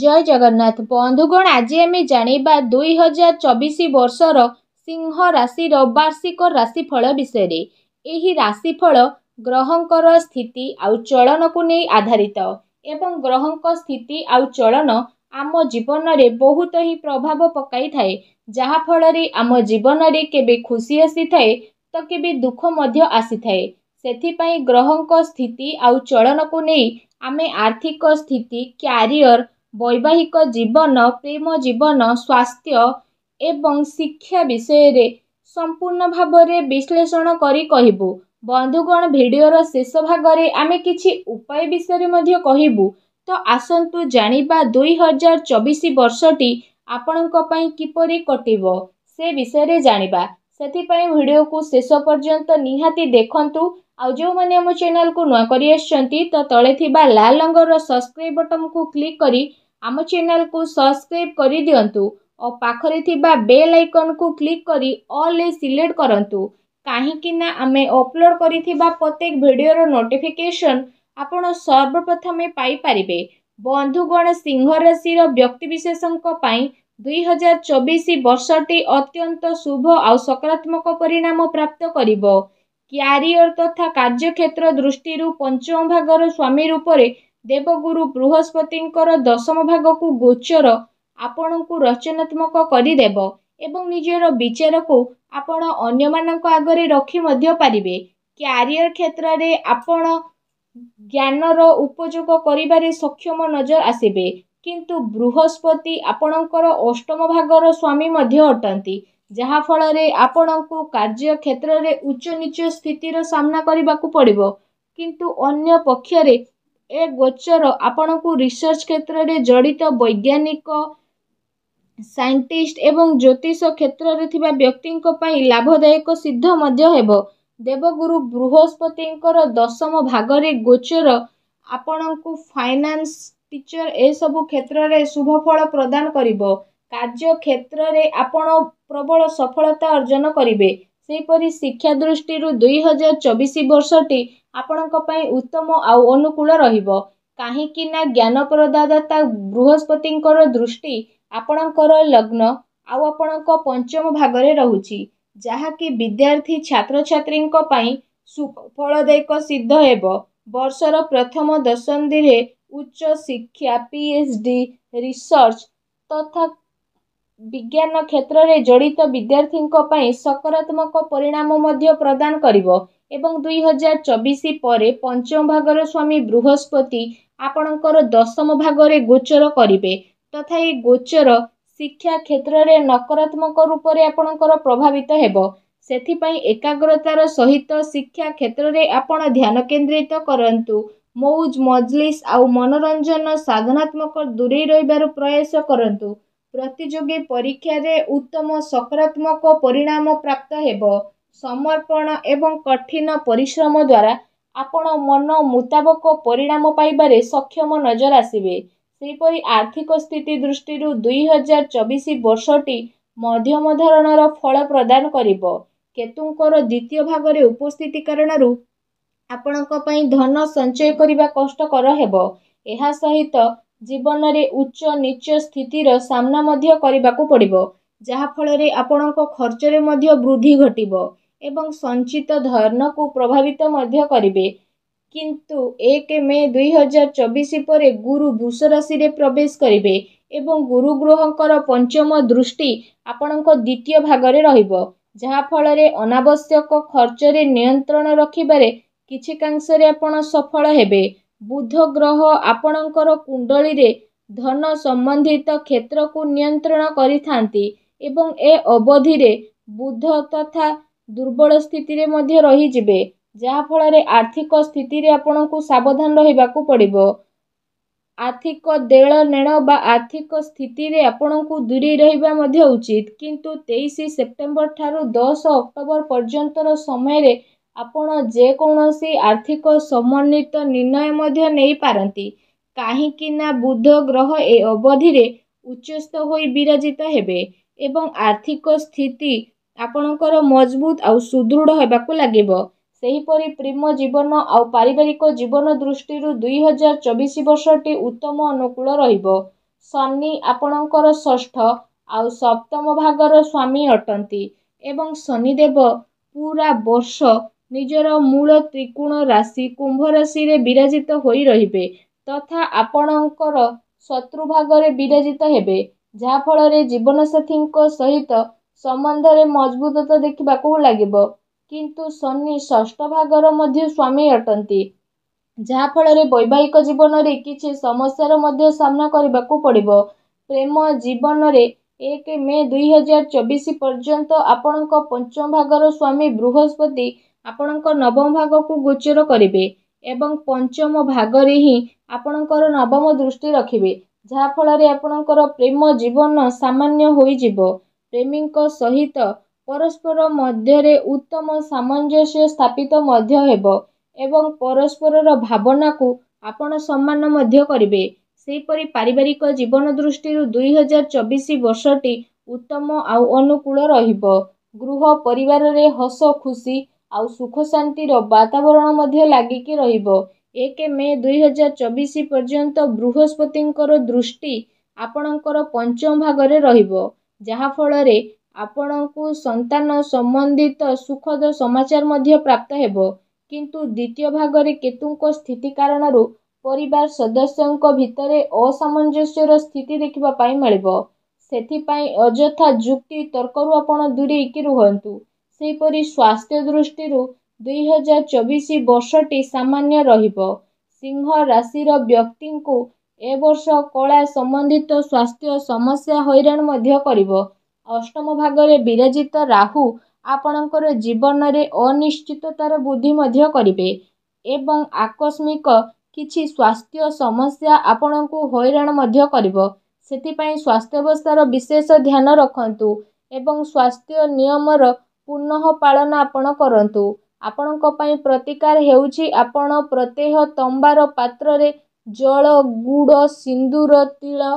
ଜୟ ଜଗନ୍ନାଥ ବନ୍ଧୁଗଣ ଆଜି ଆମେ ଜାଣିବା ଦୁଇ ହଜାର ଚବିଶ ବର୍ଷର ସିଂହ ରାଶିର ବାର୍ଷିକ ରାଶିଫଳ ବିଷୟରେ ଏହି ରାଶିଫଳ ଗ୍ରହଙ୍କର ସ୍ଥିତି ଆଉ ଚଳନକୁ ନେଇ ଆଧାରିତ ଏବଂ ଗ୍ରହଙ୍କ ସ୍ଥିତି ଆଉ ଚଳନ ଆମ ଜୀବନରେ ବହୁତ ହିଁ ପ୍ରଭାବ ପକାଇଥାଏ ଯାହାଫଳରେ ଆମ ଜୀବନରେ କେବେ ଖୁସି ଆସିଥାଏ ତ କେବେ ଦୁଃଖ ମଧ୍ୟ ଆସିଥାଏ ସେଥିପାଇଁ ଗ୍ରହଙ୍କ ସ୍ଥିତି ଆଉ ଚଳନକୁ ନେଇ ଆମେ ଆର୍ଥିକ ସ୍ଥିତି କ୍ୟାରିୟର ବୈବାହିକ ଜୀବନ ପ୍ରେମ ଜୀବନ ସ୍ୱାସ୍ଥ୍ୟ ଏବଂ ଶିକ୍ଷା ବିଷୟରେ ସମ୍ପୂର୍ଣ୍ଣ ଭାବରେ ବିଶ୍ଳେଷଣ କରି କହିବୁ ବନ୍ଧୁଗଣ ଭିଡ଼ିଓର ଶେଷ ଭାଗରେ ଆମେ କିଛି ଉପାୟ ବିଷୟରେ ମଧ୍ୟ କହିବୁ ତ ଆସନ୍ତୁ ଜାଣିବା ଦୁଇ ହଜାର ଚବିଶ ବର୍ଷଟି ଆପଣଙ୍କ ପାଇଁ କିପରି କଟିବ ସେ ବିଷୟରେ ଜାଣିବା ସେଥିପାଇଁ ଭିଡ଼ିଓକୁ ଶେଷ ପର୍ଯ୍ୟନ୍ତ ନିହାତି ଦେଖନ୍ତୁ ଆଉ ଯେଉଁମାନେ ଆମ ଚ୍ୟାନେଲକୁ ନୂଆ କରି ଆସିଛନ୍ତି ତ ତଳେ ଥିବା ଲାଲ ରଙ୍ଗର ସବସ୍କ୍ରାଇବ୍ ବଟନକୁ କ୍ଲିକ୍ କରି ଆମ ଚ୍ୟାନେଲକୁ ସବସ୍କ୍ରାଇବ୍ କରିଦିଅନ୍ତୁ ଓ ପାଖରେ ଥିବା ବେଲ୍ ଆଇକନ୍କୁ କ୍ଲିକ୍ କରି ଅଲ୍ରେ ସିଲେକ୍ଟ କରନ୍ତୁ କାହିଁକିନା ଆମେ ଅପଲୋଡ଼୍ କରିଥିବା ପ୍ରତ୍ୟେକ ଭିଡ଼ିଓର ନୋଟିଫିକେସନ୍ ଆପଣ ସର୍ବପ୍ରଥମେ ପାଇପାରିବେ ବନ୍ଧୁଗଣ ସିଂହରାଶିର ବ୍ୟକ୍ତିବିଶେଷଙ୍କ ପାଇଁ ଦୁଇହଜାର ଚବିଶ ବର୍ଷଟି ଅତ୍ୟନ୍ତ ଶୁଭ ଆଉ ସକାରାତ୍ମକ ପରିଣାମ ପ୍ରାପ୍ତ କରିବ କ୍ୟାରିୟର୍ ତଥା କାର୍ଯ୍ୟକ୍ଷେତ୍ର ଦୃଷ୍ଟିରୁ ପଞ୍ଚମ ଭାଗର ସ୍ୱାମୀ ରୂପରେ ଦେବଗୁରୁ ବୃହସ୍ପତିଙ୍କର ଦଶମ ଭାଗକୁ ଗୋଚର ଆପଣଙ୍କୁ ରଚନାତ୍ମକ କରିଦେବ ଏବଂ ନିଜର ବିଚାରକୁ ଆପଣ ଅନ୍ୟମାନଙ୍କ ଆଗରେ ରଖି ମଧ୍ୟ ପାରିବେ କ୍ୟାରିୟର କ୍ଷେତ୍ରରେ ଆପଣ ଜ୍ଞାନର ଉପଯୋଗ କରିବାରେ ସକ୍ଷମ ନଜର ଆସିବେ କିନ୍ତୁ ବୃହସ୍ପତି ଆପଣଙ୍କର ଅଷ୍ଟମ ଭାଗର ସ୍ୱାମୀ ମଧ୍ୟ ଅଟନ୍ତି ଯାହାଫଳରେ ଆପଣଙ୍କୁ କାର୍ଯ୍ୟକ୍ଷେତ୍ରରେ ଉଚ୍ଚ ନୀଚ ସ୍ଥିତିର ସାମ୍ନା କରିବାକୁ ପଡ଼ିବ କିନ୍ତୁ ଅନ୍ୟ ପକ୍ଷରେ ଏ ଗୋଚର ଆପଣଙ୍କୁ ରିସର୍ଚ୍ଚ କ୍ଷେତ୍ରରେ ଜଡ଼ିତ ବୈଜ୍ଞାନିକ ସାଇଣ୍ଟିଷ୍ଟ ଏବଂ ଜ୍ୟୋତିଷ କ୍ଷେତ୍ରରେ ଥିବା ବ୍ୟକ୍ତିଙ୍କ ପାଇଁ ଲାଭଦାୟକ ସିଦ୍ଧ ମଧ୍ୟ ହେବ ଦେବଗୁରୁ ବୃହସ୍ପତିଙ୍କର ଦଶମ ଭାଗରେ ଗୋଚର ଆପଣଙ୍କୁ ଫାଇନାନ୍ସ ଟିଚର୍ ଏସବୁ କ୍ଷେତ୍ରରେ ଶୁଭଫଳ ପ୍ରଦାନ କରିବ କାର୍ଯ୍ୟ କ୍ଷେତ୍ରରେ ଆପଣ ପ୍ରବଳ ସଫଳତା ଅର୍ଜନ କରିବେ ସେହିପରି ଶିକ୍ଷା ଦୃଷ୍ଟିରୁ ଦୁଇ ହଜାର ଚବିଶ ବର୍ଷଟି ଆପଣଙ୍କ ପାଇଁ ଉତ୍ତମ ଆଉ ଅନୁକୂଳ ରହିବ କାହିଁକି ନା ଜ୍ଞାନ ପ୍ରଦାଦାତା ବୃହସ୍ପତିଙ୍କର ଦୃଷ୍ଟି ଆପଣଙ୍କର ଲଗ୍ନ ଆଉ ଆପଣଙ୍କ ପଞ୍ଚମ ଭାଗରେ ରହୁଛି ଯାହାକି ବିଦ୍ୟାର୍ଥୀ ଛାତ୍ରଛାତ୍ରୀଙ୍କ ପାଇଁ ସୁଫଳଦାୟକ ସିଦ୍ଧ ହେବ ବର୍ଷର ପ୍ରଥମ ଦଶନ୍ଧିରେ ଉଚ୍ଚ ଶିକ୍ଷା ପି ଏଚ୍ ଡି ରିସର୍ଚ୍ଚ ତଥା ବିଜ୍ଞାନ କ୍ଷେତ୍ରରେ ଜଡ଼ିତ ବିଦ୍ୟାର୍ଥୀଙ୍କ ପାଇଁ ସକାରାତ୍ମକ ପରିଣାମ ମଧ୍ୟ ପ୍ରଦାନ କରିବ ଏବଂ ଦୁଇ ହଜାର ଚବିଶ ପରେ ପଞ୍ଚମ ଭାଗର ସ୍ୱାମୀ ବୃହସ୍ପତି ଆପଣଙ୍କର ଦଶମ ଭାଗରେ ଗୋଚର କରିବେ ତଥା ଏହି ଗୋଚର ଶିକ୍ଷା କ୍ଷେତ୍ରରେ ନକାରାତ୍ମକ ରୂପରେ ଆପଣଙ୍କର ପ୍ରଭାବିତ ହେବ ସେଥିପାଇଁ ଏକାଗ୍ରତାର ସହିତ ଶିକ୍ଷା କ୍ଷେତ୍ରରେ ଆପଣ ଧ୍ୟାନ କେନ୍ଦ୍ରିତ କରନ୍ତୁ ମଉଜ ମଜଲିସ୍ ଆଉ ମନୋରଞ୍ଜନ ସାଧନାତ୍ମକ ଦୂରେଇ ରହିବାର ପ୍ରୟାସ କରନ୍ତୁ ପ୍ରତିଯୋଗୀ ପରୀକ୍ଷାରେ ଉତ୍ତମ ସକାରାତ୍ମକ ପରିଣାମ ପ୍ରାପ୍ତ ହେବ ସମର୍ପଣ ଏବଂ କଠିନ ପରିଶ୍ରମ ଦ୍ୱାରା ଆପଣ ମନ ମୁତାବକ ପରିଣାମ ପାଇବାରେ ସକ୍ଷମ ନଜର ଆସିବେ ସେହିପରି ଆର୍ଥିକ ସ୍ଥିତି ଦୃଷ୍ଟିରୁ ଦୁଇ ହଜାର ଚବିଶ ବର୍ଷଟି ମଧ୍ୟମ ଧରଣର ଫଳ ପ୍ରଦାନ କରିବ କେତୁଙ୍କର ଦ୍ୱିତୀୟ ଭାଗରେ ଉପସ୍ଥିତି କାରଣରୁ ଆପଣଙ୍କ ପାଇଁ ଧନ ସଞ୍ଚୟ କରିବା କଷ୍ଟକର ହେବ ଏହା ସହିତ ଜୀବନରେ ଉଚ୍ଚ ନୀଚ ସ୍ଥିତିର ସାମ୍ନା ମଧ୍ୟ କରିବାକୁ ପଡ଼ିବ ଯାହାଫଳରେ ଆପଣଙ୍କ ଖର୍ଚ୍ଚରେ ମଧ୍ୟ ବୃଦ୍ଧି ଘଟିବ ଏବଂ ସଞ୍ଚିତ ଧର୍ମକୁ ପ୍ରଭାବିତ ମଧ୍ୟ କରିବେ କିନ୍ତୁ ଏକ ମେ ଦୁଇହଜାର ଚବିଶ ପରେ ଗୁରୁ ବୃଷ ରାଶିରେ ପ୍ରବେଶ କରିବେ ଏବଂ ଗୁରୁ ଗ୍ରହଙ୍କର ପଞ୍ଚମ ଦୃଷ୍ଟି ଆପଣଙ୍କ ଦ୍ୱିତୀୟ ଭାଗରେ ରହିବ ଯାହାଫଳରେ ଅନାବଶ୍ୟକ ଖର୍ଚ୍ଚରେ ନିୟନ୍ତ୍ରଣ ରଖିବାରେ କିଛିକାଂଶରେ ଆପଣ ସଫଳ ହେବେ ବୁଦ୍ଧ ଗ୍ରହ ଆପଣଙ୍କର କୁଣ୍ଡଳୀରେ ଧନ ସମ୍ବନ୍ଧିତ କ୍ଷେତ୍ରକୁ ନିୟନ୍ତ୍ରଣ କରିଥାନ୍ତି ଏବଂ ଏ ଅବଧିରେ ବୁଦ୍ଧ ତଥା ଦୁର୍ବଳ ସ୍ଥିତିରେ ମଧ୍ୟ ରହିଯିବେ ଯାହାଫଳରେ ଆର୍ଥିକ ସ୍ଥିତିରେ ଆପଣଙ୍କୁ ସାବଧାନ ରହିବାକୁ ପଡ଼ିବ ଆର୍ଥିକ ଦେଣନେଣ ବା ଆର୍ଥିକ ସ୍ଥିତିରେ ଆପଣଙ୍କୁ ଦୂରେଇ ରହିବା ମଧ୍ୟ ଉଚିତ କିନ୍ତୁ ତେଇଶ ସେପ୍ଟେମ୍ବର ଠାରୁ ଦଶ ଅକ୍ଟୋବର ପର୍ଯ୍ୟନ୍ତର ସମୟରେ ଆପଣ ଯେକୌଣସି ଆର୍ଥିକ ସମନ୍ୱିତ ନିର୍ଣ୍ଣୟ ମଧ୍ୟ ନେଇପାରନ୍ତି କାହିଁକିନା ନା ବୁଧ ଗ୍ରହ ଏ ଅବଧିରେ ଉଚ୍ଚସ୍ଥ ହୋଇ ବିରାଜିତ ହେବେ ଏବଂ ଆର୍ଥିକ ସ୍ଥିତି ଆପଣଙ୍କର ମଜବୁତ ଆଉ ସୁଦୃଢ଼ ହେବାକୁ ଲାଗିବ ସେହିପରି ପ୍ରେମ ଜୀବନ ଆଉ ପାରିବାରିକ ଜୀବନ ଦୃଷ୍ଟିରୁ ଦୁଇହଜାର ଚବିଶ ବର୍ଷଟି ଉତ୍ତମ ଅନୁକୂଳ ରହିବ ଶନି ଆପଣଙ୍କର ଷଷ୍ଠ ଆଉ ସପ୍ତମ ଭାଗର ସ୍ୱାମୀ ଅଟନ୍ତି ଏବଂ ଶନିଦେବ ପୁରା ବର୍ଷ ନିଜର ମୂଳ ତ୍ରିକୋଣ ରାଶି କୁମ୍ଭରାଶିରେ ବିରାଜିତ ହୋଇ ରହିବେ ତଥା ଆପଣଙ୍କର ଶତ୍ରୁଭାଗରେ ବିରାଜିତ ହେବେ ଯାହାଫଳରେ ଜୀବନସାଥୀଙ୍କ ସହିତ ସମ୍ବନ୍ଧରେ ମଜବୁତତା ଦେଖିବାକୁ ଲାଗିବ କିନ୍ତୁ ଶନି ଷଷ୍ଠ ଭାଗର ମଧ୍ୟ ସ୍ୱାମୀ ଅଟନ୍ତି ଯାହାଫଳରେ ବୈବାହିକ ଜୀବନରେ କିଛି ସମସ୍ୟାର ମଧ୍ୟ ସାମ୍ନା କରିବାକୁ ପଡ଼ିବ ପ୍ରେମ ଜୀବନରେ ଏକ ମେ ଦୁଇହଜାର ଚବିଶ ପର୍ଯ୍ୟନ୍ତ ଆପଣଙ୍କ ପଞ୍ଚମ ଭାଗର ସ୍ୱାମୀ ବୃହସ୍ପତି ଆପଣଙ୍କ ନବମ ଭାଗକୁ ଗୋଚର କରିବେ ଏବଂ ପଞ୍ଚମ ଭାଗରେ ହିଁ ଆପଣଙ୍କର ନବମ ଦୃଷ୍ଟି ରଖିବେ ଯାହାଫଳରେ ଆପଣଙ୍କର ପ୍ରେମ ଜୀବନ ସାମାନ୍ୟ ହୋଇଯିବ ପ୍ରେମୀଙ୍କ ସହିତ ପରସ୍ପର ମଧ୍ୟରେ ଉତ୍ତମ ସାମଞ୍ଜସ୍ୟ ସ୍ଥାପିତ ମଧ୍ୟ ହେବ ଏବଂ ପରସ୍ପରର ଭାବନାକୁ ଆପଣ ସମ୍ମାନ ମଧ୍ୟ କରିବେ ସେହିପରି ପାରିବାରିକ ଜୀବନ ଦୃଷ୍ଟିରୁ ଦୁଇହଜାର ଚବିଶ ବର୍ଷଟି ଉତ୍ତମ ଆଉ ଅନୁକୂଳ ରହିବ ଗୃହ ପରିବାରରେ ହସ ଖୁସି ଆଉ ସୁଖ ଶାନ୍ତିର ବାତାବରଣ ମଧ୍ୟ ଲାଗିକି ରହିବ ଏକ ମେ ଦୁଇ ହଜାର ଚବିଶ ପର୍ଯ୍ୟନ୍ତ ବୃହସ୍ପତିଙ୍କର ଦୃଷ୍ଟି ଆପଣଙ୍କର ପଞ୍ଚମ ଭାଗରେ ରହିବ ଯାହାଫଳରେ ଆପଣଙ୍କୁ ସନ୍ତାନ ସମ୍ବନ୍ଧିତ ସୁଖଦ ସମାଚାର ମଧ୍ୟ ପ୍ରାପ୍ତ ହେବ କିନ୍ତୁ ଦ୍ୱିତୀୟ ଭାଗରେ କେତୁଙ୍କ ସ୍ଥିତି କାରଣରୁ ପରିବାର ସଦସ୍ୟଙ୍କ ଭିତରେ ଅସାମଞ୍ଜସ୍ୟର ସ୍ଥିତି ଦେଖିବା ପାଇଁ ମିଳିବ ସେଥିପାଇଁ ଅଯଥା ଯୁକ୍ତି ତର୍କରୁ ଆପଣ ଦୂରେଇକି ରୁହନ୍ତୁ ସେହିପରି ସ୍ୱାସ୍ଥ୍ୟ ଦୃଷ୍ଟିରୁ ଦୁଇହଜାର ଚବିଶ ବର୍ଷଟି ସାମାନ୍ୟ ରହିବ ସିଂହ ରାଶିର ବ୍ୟକ୍ତିଙ୍କୁ ଏ ବର୍ଷ କଳା ସମ୍ବନ୍ଧିତ ସ୍ୱାସ୍ଥ୍ୟ ସମସ୍ୟା ହଇରାଣ ମଧ୍ୟ କରିବ ଅଷ୍ଟମ ଭାଗରେ ବିରାଜିତ ରାହୁ ଆପଣଙ୍କର ଜୀବନରେ ଅନିଶ୍ଚିତତାର ବୃଦ୍ଧି ମଧ୍ୟ କରିବେ ଏବଂ ଆକସ୍ମିକ କିଛି ସ୍ୱାସ୍ଥ୍ୟ ସମସ୍ୟା ଆପଣଙ୍କୁ ହଇରାଣ ମଧ୍ୟ କରିବ ସେଥିପାଇଁ ସ୍ୱାସ୍ଥ୍ୟାବସ୍ଥାର ବିଶେଷ ଧ୍ୟାନ ରଖନ୍ତୁ ଏବଂ ସ୍ୱାସ୍ଥ୍ୟ ନିୟମର ପୁନଃ ପାଳନ ଆପଣ କରନ୍ତୁ ଆପଣଙ୍କ ପାଇଁ ପ୍ରତିକାର ହେଉଛି ଆପଣ ପ୍ରତ୍ୟହ ତମ୍ବାର ପାତ୍ରରେ ଜଳ ଗୁଡ଼ ସିନ୍ଦୂର ତିଳ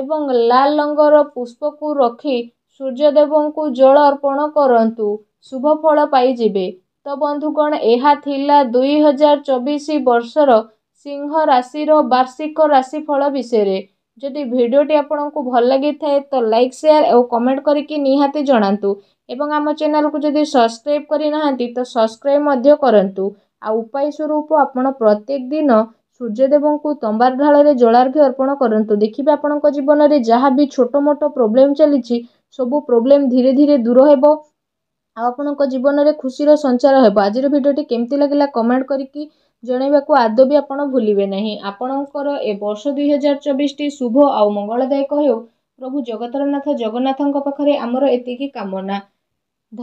ଏବଂ ଲାଲ ରଙ୍ଗର ପୁଷ୍ପକୁ ରଖି ସୂର୍ଯ୍ୟଦେବଙ୍କୁ ଜଳ ଅର୍ପଣ କରନ୍ତୁ ଶୁଭ ଫଳ ପାଇଯିବେ ତ ବନ୍ଧୁଗଣ ଏହା ଥିଲା ଦୁଇହଜାର ଚବିଶ ବର୍ଷର ସିଂହ ରାଶିର ବାର୍ଷିକ ରାଶିଫଳ ବିଷୟରେ ଯଦି ଭିଡ଼ିଓଟି ଆପଣଙ୍କୁ ଭଲ ଲାଗିଥାଏ ତ ଲାଇକ୍ ସେୟାର ଆଉ କମେଣ୍ଟ କରିକି ନିହାତି ଜଣାନ୍ତୁ ଏବଂ ଆମ ଚ୍ୟାନେଲକୁ ଯଦି ସବସ୍କ୍ରାଇବ୍ କରିନାହାନ୍ତି ତ ସବସ୍କ୍ରାଇବ୍ ମଧ୍ୟ କରନ୍ତୁ ଆଉ ଉପାୟ ସ୍ୱରୂପ ଆପଣ ପ୍ରତ୍ୟେକ ଦିନ ସୂର୍ଯ୍ୟଦେବଙ୍କୁ ତମ୍ବାର ଢାଳରେ ଜଳାର୍ଘ୍ୟ ଅର୍ପଣ କରନ୍ତୁ ଦେଖିବେ ଆପଣଙ୍କ ଜୀବନରେ ଯାହା ବି ଛୋଟ ମୋଟ ପ୍ରୋବ୍ଲେମ୍ ଚାଲିଛି ସବୁ ପ୍ରୋବ୍ଲେମ୍ ଧୀରେ ଧୀରେ ଦୂର ହେବ ଆଉ ଆପଣଙ୍କ ଜୀବନରେ ଖୁସିର ସଞ୍ଚାର ହେବ ଆଜିର ଭିଡ଼ିଓଟି କେମିତି ଲାଗିଲା କମେଣ୍ଟ କରିକି ଜଣାଇବାକୁ ଆଦୌ ବି ଆପଣ ଭୁଲିବେ ନାହିଁ ଆପଣଙ୍କର ଏ ବର୍ଷ ଦୁଇହଜାର ଚବିଶଟି ଶୁଭ ଆଉ ମଙ୍ଗଳଦାୟକ ହେଉ ପ୍ରଭୁ ଜଗତର ନାଥ ଜଗନ୍ନାଥଙ୍କ ପାଖରେ ଆମର ଏତିକି କାମନା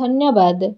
ଧନ୍ୟବାଦ